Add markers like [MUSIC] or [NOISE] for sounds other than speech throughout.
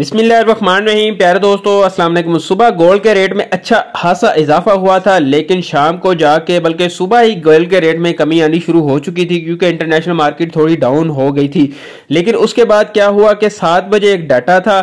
रही प्यारे दोस्तों अस्सलाम वालेकुम सुबह गोल्ड के रेट में अच्छा खासा इजाफा हुआ था लेकिन शाम को जाके बल्कि सुबह ही गोल्ड के रेट में कमी आनी शुरू हो चुकी थी क्योंकि इंटरनेशनल मार्केट थोड़ी डाउन हो गई थी लेकिन उसके बाद क्या हुआ कि सात बजे एक डाटा था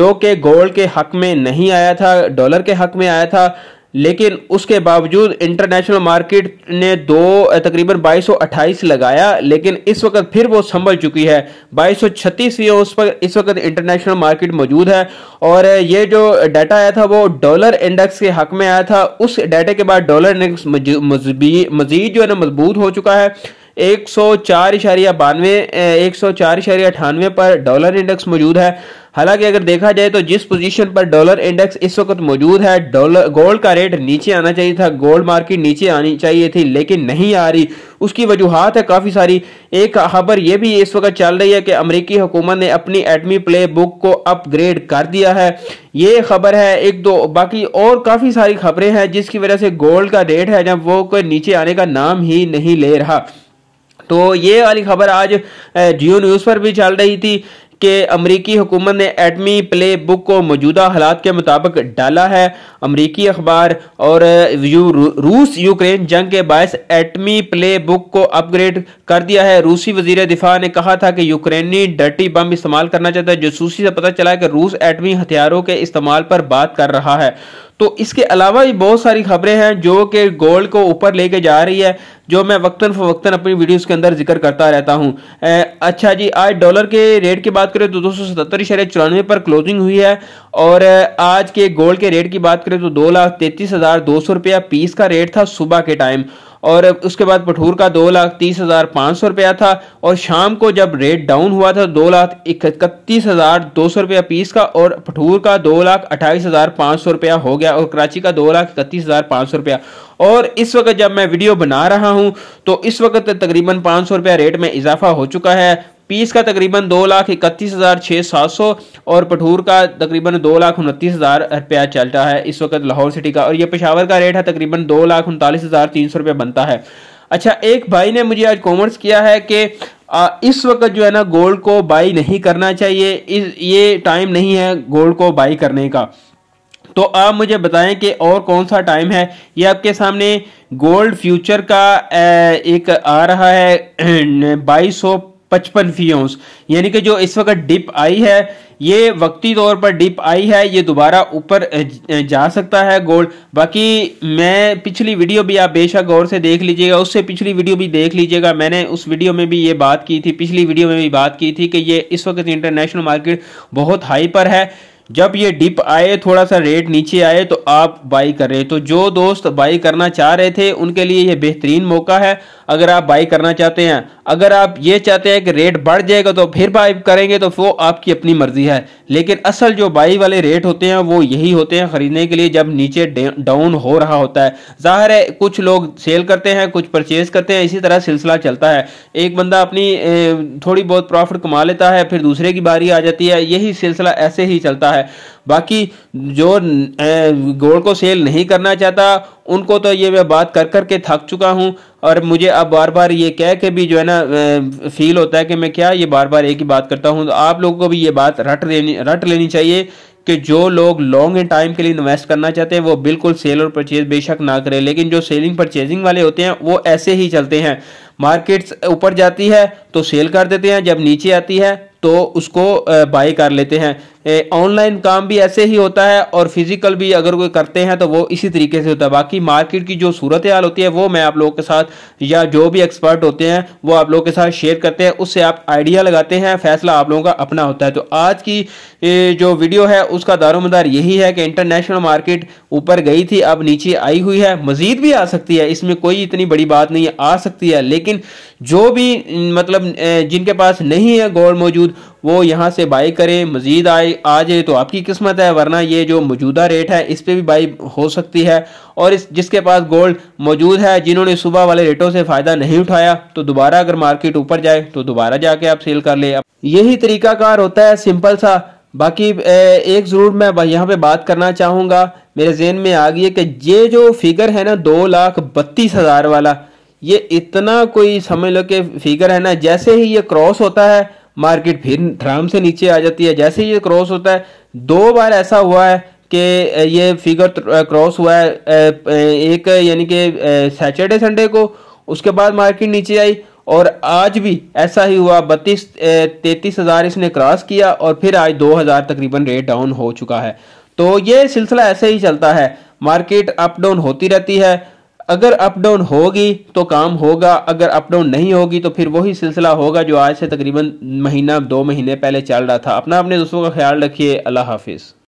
जो कि गोल्ड के हक में नहीं आया था डॉलर के हक में आया था लेकिन उसके बावजूद इंटरनेशनल मार्केट ने दो तकरीबन 2228 लगाया लेकिन इस वक्त फिर वो संभल चुकी है 2236 ये उस पर इस वक्त इंटरनेशनल मार्केट मौजूद है और ये जो डाटा आया था वो डॉलर इंडेक्स के हक में आया था उस डाटा के बाद डॉलर इंडेक्स मजीद जो है ना मजबूत हो चुका है एक सौ चार इशारिया बानवे एक सौ चार इशारिया अठानवे पर डॉलर इंडेक्स मौजूद है हालांकि अगर देखा जाए तो जिस पोजीशन पर डॉलर इंडेक्स इस वक्त मौजूद है डॉलर गोल्ड का रेट नीचे आना चाहिए था गोल्ड मार्केट नीचे आनी चाहिए थी लेकिन नहीं आ रही उसकी वजूहत है काफ़ी सारी एक खबर यह भी इस वक्त चल रही है कि अमरीकी हुकूमत ने अपनी एटमी प्ले बुक को अपग्रेड कर दिया है ये खबर है एक दो बाकी और काफ़ी सारी खबरें हैं जिसकी वजह से गोल्ड का रेट है जब वो कोई नीचे आने का नाम ही नहीं ले रहा तो ये वाली खबर आज जियो न्यूज़ पर भी चल रही थी कि अमरीकी हुकूमत ने एटमी प्ले बुक को मौजूदा हालात के मुताबिक डाला है अमरीकी अखबार और यू, रूस यूक्रेन जंग के बायस एटमी प्ले बुक को अपग्रेड कर दिया है रूसी वजीर दिफा ने कहा था कि यूक्रेनी डर्टी बम इस्तेमाल करना चाहता है जसूसी से पता चला है कि रूस एटमी हथियारों के इस्तेमाल पर बात कर रहा है तो इसके अलावा भी बहुत सारी खबरें हैं जो कि गोल्ड को ऊपर लेके जा रही है जो मैं वक्तन फवक्तन अपनी वीडियोस के अंदर जिक्र करता रहता हूँ अच्छा जी आज डॉलर के रेट की बात करें तो दो सौ पर क्लोजिंग हुई है और आज के गोल्ड के रेट की बात करें तो दो लाख तैतीस हज़ार दो सौ रुपया पीस का रेट था सुबह के टाइम और उसके बाद पठूर का दो लाख तीस हज़ार पाँच सौ रुपया था और शाम को जब रेट डाउन हुआ था दो लाख इकतीस हज़ार दो सौ रुपया पीस का और पठूर का दो लाख अट्ठाईस हज़ार पाँच सौ रुपया हो गया और कराची का दो लाख इकतीस हज़ार पाँच सौ रुपया और इस वक्त जब मैं वीडियो बना रहा हूं तो इस वक्त तकरीबन पाँच सौ रुपया रेट में इजाफा हो चुका है पीस का तकरीबन दो लाख इकतीस हज़ार छः सात सौ और पठूर का तकरीबन दो लाख उनतीस हज़ार रुपया चल रहा है इस वक्त लाहौर सिटी का और ये पेशावर का रेट है तकरीबन दो लाख उनतालीस हज़ार तीन सौ रुपया बनता है अच्छा एक भाई ने मुझे आज कॉमर्स किया है कि आ, इस वक्त जो है ना गोल्ड को बाई नहीं करना चाहिए इस ये टाइम नहीं है गोल्ड को बाई करने का तो आप मुझे बताएं कि और कौन सा टाइम है ये आपके सामने गोल्ड फ्यूचर का एक आ रहा है [CLEARS THROAT] बाईस सौ पचपन फीओंस यानी कि जो इस वक्त डिप आई है ये वक्ती तौर पर डिप आई है ये दोबारा ऊपर जा सकता है गोल्ड बाकी मैं पिछली वीडियो भी आप बेशक गौर से देख लीजिएगा उससे पिछली वीडियो भी देख लीजिएगा मैंने उस वीडियो में भी ये बात की थी पिछली वीडियो में भी बात की थी कि ये इस वक्त इंटरनेशनल मार्केट बहुत हाई पर है जब ये डिप आए थोड़ा सा रेट नीचे आए तो आप बाई कर रहे तो जो दोस्त बाई करना चाह रहे थे उनके लिए ये बेहतरीन मौका है अगर आप बाई करना चाहते हैं अगर आप ये चाहते हैं कि रेट बढ़ जाएगा तो फिर बाई करेंगे तो वो आपकी अपनी मर्जी है लेकिन असल जो बाई वाले रेट होते हैं वो यही होते हैं ख़रीदने के लिए जब नीचे डाउन हो रहा होता है ज़ाहिर है कुछ लोग सेल करते हैं कुछ परचेज़ करते हैं इसी तरह सिलसिला चलता है एक बंदा अपनी थोड़ी बहुत प्रॉफिट कमा लेता है फिर दूसरे की बारी आ जाती है यही सिलसिला ऐसे ही चलता है बाकी जो गोल्ड को सेल नहीं करना चाहता उनको तो ये मैं बात कर कर के थक चुका हूँ और मुझे अब बार बार ये कह के भी जो है ना फील होता है कि मैं क्या ये बार बार एक ही बात करता हूँ तो आप लोगों को भी ये बात रट लेनी रट लेनी चाहिए कि जो लोग लॉन्ग एंड टाइम के लिए इन्वेस्ट करना चाहते हैं वो बिल्कुल सेल और परचेज बेशक ना करें लेकिन जो सेलिंग परचेजिंग वाले होते हैं वो ऐसे ही चलते हैं मार्केट्स ऊपर जाती है तो सेल कर देते हैं जब नीचे आती है तो उसको बाई कर लेते हैं ऑनलाइन काम भी ऐसे ही होता है और फिजिकल भी अगर कोई करते हैं तो वो इसी तरीके से होता है बाकी मार्केट की जो सूरत हाल होती है वो मैं आप लोगों के साथ या जो भी एक्सपर्ट होते हैं वो आप लोगों के साथ शेयर करते हैं उससे आप आइडिया लगाते हैं फैसला आप लोगों का अपना होता है तो आज की जो वीडियो है उसका दारोमदार यही है कि इंटरनेशनल मार्केट ऊपर गई थी अब नीचे आई हुई है मजीद भी आ सकती है इसमें कोई इतनी बड़ी बात नहीं आ सकती है लेकिन जो भी मतलब जिनके पास नहीं है गोल्ड मौजूद वो यहाँ से बाई करे मज़ीद आए आ जाए तो आपकी किस्मत है वरना ये जो मौजूदा रेट है इस पर भी बाई हो सकती है और इस जिसके पास गोल्ड मौजूद है जिन्होंने सुबह वाले रेटों से फ़ायदा नहीं उठाया तो दोबारा अगर मार्केट ऊपर जाए तो दोबारा जाके आप सेल कर ले यही तरीकाकार होता है सिंपल सा बाकी एक ज़रूर मैं यहाँ पे बात करना चाहूँगा मेरे जेन में आ गई है कि ये जो फिगर है ना दो लाख बत्तीस हज़ार वाला ये इतना कोई समझ लो कि फिगर है ना जैसे ही ये क्रॉस होता है मार्केट फिर थ्राम से नीचे आ जाती है जैसे ये क्रॉस होता है दो बार ऐसा हुआ है कि ये फिगर क्रॉस हुआ है एक यानी कि सैटरडे संडे को उसके बाद मार्केट नीचे आई और आज भी ऐसा ही हुआ बत्तीस तैतीस हज़ार इसने क्रॉस किया और फिर आज दो हज़ार तकरीबन रेट डाउन हो चुका है तो ये सिलसिला ऐसे ही चलता है मार्केट अप डाउन होती रहती है अगर अप डाउन होगी तो काम होगा अगर अप डाउन नहीं होगी तो फिर वही सिलसिला होगा जो आज से तकरीबन महीना दो महीने पहले चल रहा था अपना अपने दोस्तों का ख्याल रखिए अल्लाह हाफिज़